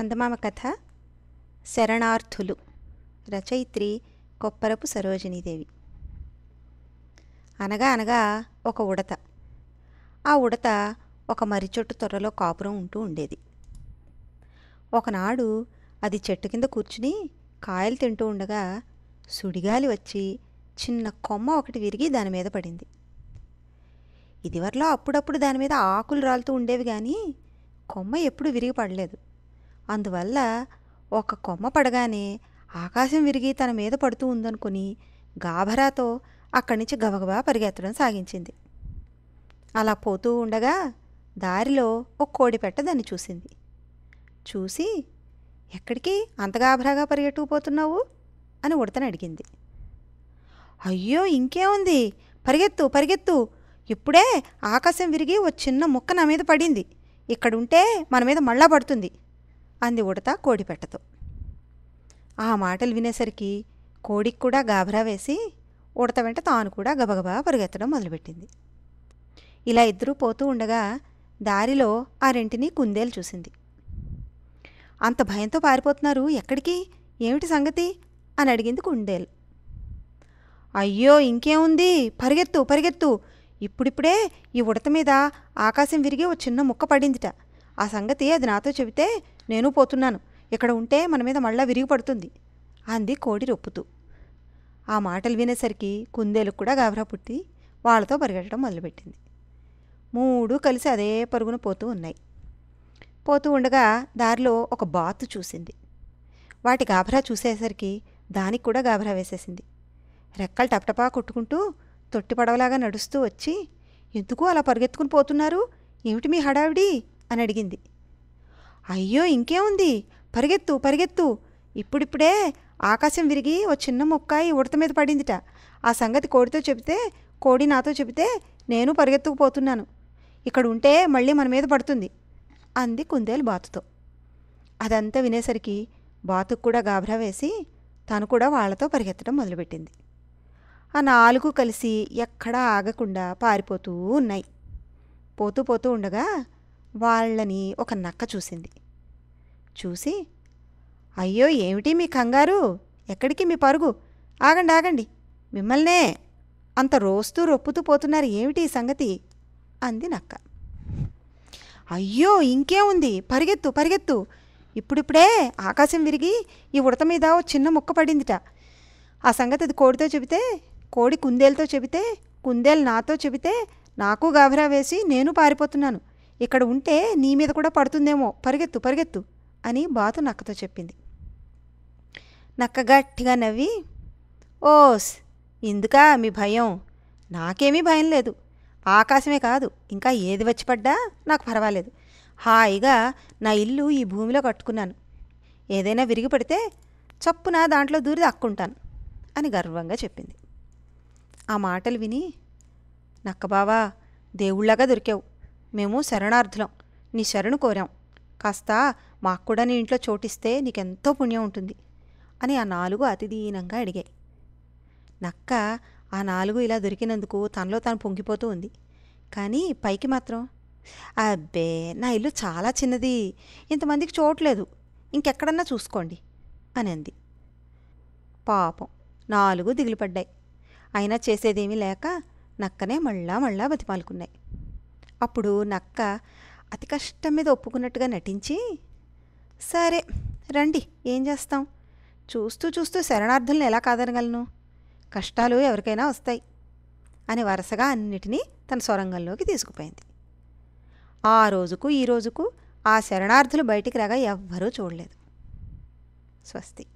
చందమామ కథ శరణార్థులు రచయిత్రి కొప్పరపు సరోజినీదేవి అనగా అనగా ఒక ఉడత ఆ ఉడత ఒక మర్రి చెట్టు తొర్రలో కాపురం ఉంటూ ఉండేది ఒకనాడు అది చెట్టు కింద కూర్చుని కాయలు తింటూ ఉండగా సుడిగాలి వచ్చి చిన్న కొమ్మ ఒకటి విరిగి దాని మీద పడింది ఇదివరలో అప్పుడప్పుడు దాని మీద ఆకులు రాలుతూ ఉండేవి కానీ కొమ్మ ఎప్పుడు విరిగి పడలేదు అందువల్ల ఒక కొమ్మ పడగానే ఆకాశం విరిగి తన మీద పడుతూ ఉందనుకుని గాభరాతో అక్కడి నుంచి గబగబా పరిగెత్తడం సాగించింది అలా పోతూ ఉండగా దారిలో ఒక కోడిపెట్ట దాన్ని చూసింది చూసి ఎక్కడికి అంత గాభరాగా పరిగెట్టుకుపోతున్నావు అని ఉడతని అడిగింది అయ్యో ఇంకేముంది పరిగెత్తు పరిగెత్తు ఇప్పుడే ఆకాశం విరిగి ఓ చిన్న ముక్క నా మీద పడింది ఇక్కడుంటే మన మీద మళ్ళా పడుతుంది అంది ఉడత కోడిపెట్టతో ఆ మాటలు వినేసరికి కోడికి కూడా గాభరా వేసి ఉడత వెంట తాను కూడా గబగబా పరిగెత్తడం మొదలుపెట్టింది ఇలా ఇద్దరూ పోతూ ఉండగా దారిలో ఆ రెంటిని కుందేలు చూసింది అంత భయంతో పారిపోతున్నారు ఎక్కడికి ఏమిటి సంగతి అని అడిగింది కుందేలు అయ్యో ఇంకేముంది పరిగెత్తు పరిగెత్తు ఇప్పుడిప్పుడే ఈ ఉడత మీద ఆకాశం విరిగి ఓ చిన్న ముక్క పడిందిట ఆ సంగతి అది నాతో చెబితే నేను పోతున్నాను ఇక్కడ ఉంటే మన మీద మళ్ళా విరిగిపడుతుంది అంది కోడి రొప్పుతూ ఆ మాటలు వినేసరికి కుందేలు కూడా గాభరా పుట్టి వాళ్ళతో పరిగెట్టడం మొదలుపెట్టింది మూడు కలిసి అదే పరుగున పోతూ ఉన్నాయి పోతూ ఉండగా దారిలో ఒక బాతు చూసింది వాటి గాభరా చూసేసరికి దానికి కూడా గాభరా వేసేసింది రెక్కలు టపటపా కొట్టుకుంటూ తొట్టి పడవలాగా నడుస్తూ వచ్చి ఎందుకు అలా పరిగెత్తుకుని పోతున్నారు ఏమిటి మీ హడావిడి అని అడిగింది అయ్యో ఇంకేముంది పరిగెత్తు పరిగెత్తు ఇప్పుడిప్పుడే ఆకాశం విరిగి ఓ చిన్న ముక్కాయి ఉడత మీద పడిందిట ఆ సంగతి కోడితో చెబితే కోడి నాతో చెబితే నేను పరిగెత్తుకుపోతున్నాను ఇక్కడ ఉంటే మళ్ళీ మన మీద పడుతుంది అంది కుందేలు బాతుతో అదంతా వినేసరికి బాతుకు కూడా గాభరా వేసి తను కూడా వాళ్లతో పరిగెత్తడం మొదలుపెట్టింది ఆ నాలుగు కలిసి ఎక్కడా ఆగకుండా పారిపోతూ ఉన్నాయి పోతూ పోతూ ఉండగా వాళ్ళని ఒక నక్క చూసింది చూసి అయ్యో ఏమిటి మీ కంగారు ఎక్కడికి మీ పరుగు ఆగండి ఆగండి మిమ్మల్నే అంత రోస్తూ రొప్పుతూ పోతున్నారు ఏమిటి ఈ సంగతి అంది నక్క అయ్యో ఇంకేముంది పరిగెత్తు పరిగెత్తు ఇప్పుడిప్పుడే ఆకాశం విరిగి ఈ ఉడత మీద ఓ చిన్న ముక్క పడిందిట ఆ సంగతి అది కోడితో చెబితే కోడి కుందేలతో చెబితే కుందేలు నాతో చెబితే నాకు గాభరా వేసి నేను పారిపోతున్నాను ఇక్కడ ఉంటే నీ మీద కూడా పడుతుందేమో పరిగెత్తు పరిగెత్తు అని బాతు నక్కతో చెప్పింది నక్క గట్టిగా నవ్వి ఓస్ ఇందుకా మీ భయం నాకేమీ భయం లేదు ఆకాశమే కాదు ఇంకా ఏది వచ్చి పడ్డా నాకు పర్వాలేదు హాయిగా నా ఇల్లు ఈ భూమిలో కట్టుకున్నాను ఏదైనా విరిగి పడితే చప్పున దాంట్లో దూరి దక్కుంటాను అని గర్వంగా చెప్పింది ఆ మాటలు విని నక్కబావా దేవుళ్ళగా దొరికావు మేము శరణార్థులం నీ శరణు కోరాం కాస్త మాకు కూడా నీ ఇంట్లో చోటిస్తే నీకెంతో పుణ్యం ఉంటుంది అని ఆ నాలుగు అతిదీనంగా అడిగాయి నక్క ఆ నాలుగు ఇలా దొరికినందుకు తనలో తాను పొంగిపోతూ ఉంది కానీ పైకి మాత్రం అబ్బే నా ఇల్లు చాలా చిన్నది ఇంతమందికి చోట్లేదు ఇంకెక్కడన్నా చూసుకోండి అని అంది పాపం నాలుగు దిగులుపడ్డాయి అయినా చేసేదేమీ లేక నక్కనే మళ్ళా మళ్ళా బతిమాలుకున్నాయి అప్పుడు నక్క అతి కష్టం మీద ఒప్పుకున్నట్టుగా నటించి సరే రండి ఏం చేస్తాం చూస్తూ చూస్తూ శరణార్థులను ఎలా కాదనగలను కష్టాలు ఎవరికైనా వస్తాయి అని వరుసగా అన్నిటినీ తన సొరంగంలోకి తీసుకుపోయింది ఆ రోజుకు ఈ రోజుకు ఆ శరణార్థులు బయటికి రాగా ఎవ్వరూ చూడలేదు స్వస్తి